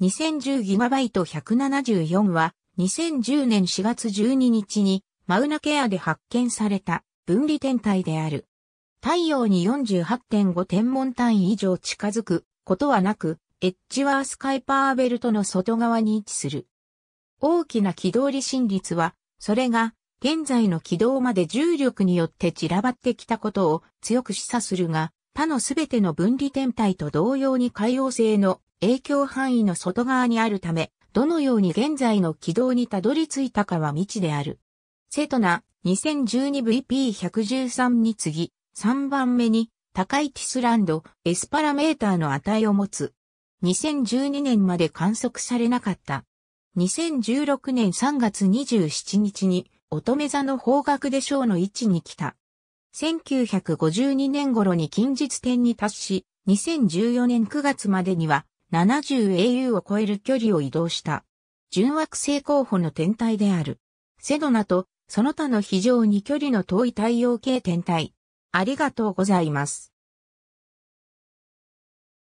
2010GB174 は2010年4月12日にマウナケアで発見された分離天体である。太陽に48.5天文単位以上近づくことはなく、エッジワースカイパーベルトの外側に位置する。大きな軌道離心率は、それが現在の軌道まで重力によって散らばってきたことを強く示唆するが、他のすべての分離天体と同様に海洋性の影響範囲の外側にあるため、どのように現在の軌道にたどり着いたかは未知である。セトナ 2012VP113 に次ぎ、3番目に高いティスランドエスパラメーターの値を持つ。2012年まで観測されなかった。2016年3月27日に乙女座の方角で小の位置に来た。1952年頃に近日点に達し、2014年9月までには 70au を超える距離を移動した。準惑星候補の天体である。セドナとその他の非常に距離の遠い太陽系天体。ありがとうございます。